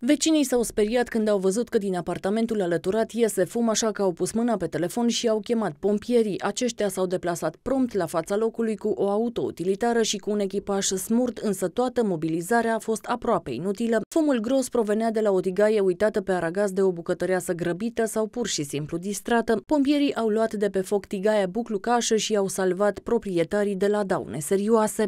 Vecinii s-au speriat când au văzut că din apartamentul alăturat iese fum, așa că au pus mâna pe telefon și au chemat pompierii. Aceștia s-au deplasat prompt la fața locului cu o autoutilitară și cu un echipaj smurt, însă toată mobilizarea a fost aproape inutilă. Fumul gros provenea de la o tigaie uitată pe aragaz de o bucătăreasă grăbită sau pur și simplu distrată. Pompierii au luat de pe foc tigaia buclucașă și au salvat proprietarii de la daune serioase.